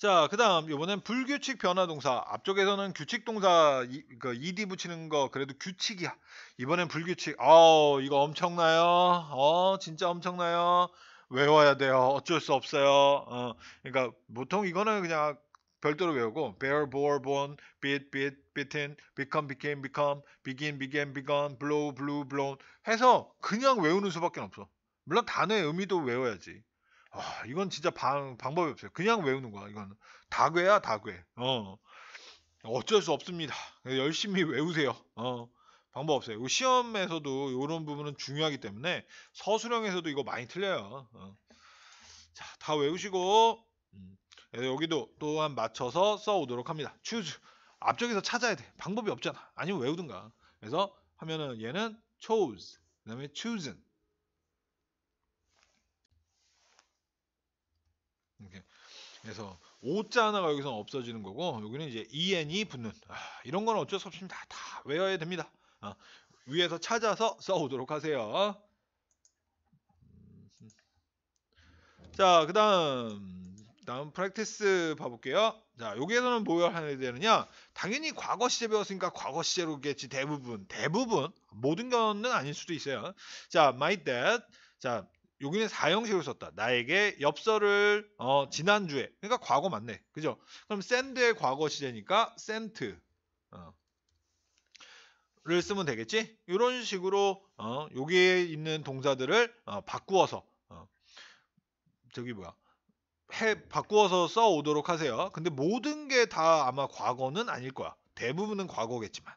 자, 그 다음, 요번엔 불규칙 변화 동사. 앞쪽에서는 규칙 동사, 이, 그, ed 붙이는 거, 그래도 규칙이야. 이번엔 불규칙. 아우, 이거 엄청나요? 어, 진짜 엄청나요? 외워야 돼요. 어쩔 수 없어요. 어, 그니까 보통 이거는 그냥 별도로 외우고 bear, bore, born, beat, beat, beaten, become, became, become, begin, began, begun, blow, blew, blown 해서 그냥 외우는 수밖에 없어. 물론 단어의 의미도 외워야지. 아, 이건 진짜 방, 방법이 없어요. 그냥 외우는 거야, 이건 다괴야, 다괴. 어. 어쩔 수 없습니다. 열심히 외우세요. 어. 방법 없어요. 시험에서도 이런 부분은 중요하기 때문에 서술형에서도 이거 많이 틀려요. 어. 자, 다 외우시고 음, 여기도 또한 맞춰서 써오도록 합니다. choose 앞쪽에서 찾아야 돼. 방법이 없잖아. 아니면 외우든가. 그래서 하면은 얘는 chose 그다음에 chosen 그래서 오 자 하나가 여기서 없어지는 거고 여기는 이제 en이 붙는 아, 이런 건 어쩔 수 없습니다. 다 외워야 됩니다. 아, 위에서 찾아서 써오도록 하세요. 음. 자, 그 다음 다음 프랙티스 봐볼게요. 자, 여기에서는 뭘 해야 되느냐? 당연히 과거 시제 배웠으니까 과거 시제로겠지 대부분 대부분 모든 경우는 아닐 수도 있어요. 자, my dad 자, 여기는 4형식을 썼다. 나에게 엽서를 어, 지난주에 그러니까 과거 맞네. 그죠? 그럼 send의 과거 시제니까 sent 어, 를 쓰면 되겠지? 이런 식으로 어, 여기에 있는 동사들을 어, 바꾸어서 어. 저기 뭐야 해 바꾸어서 써 오도록 하세요. 근데 모든 게 다 아마 과거는 아닐 거야. 대부분은 과거겠지만.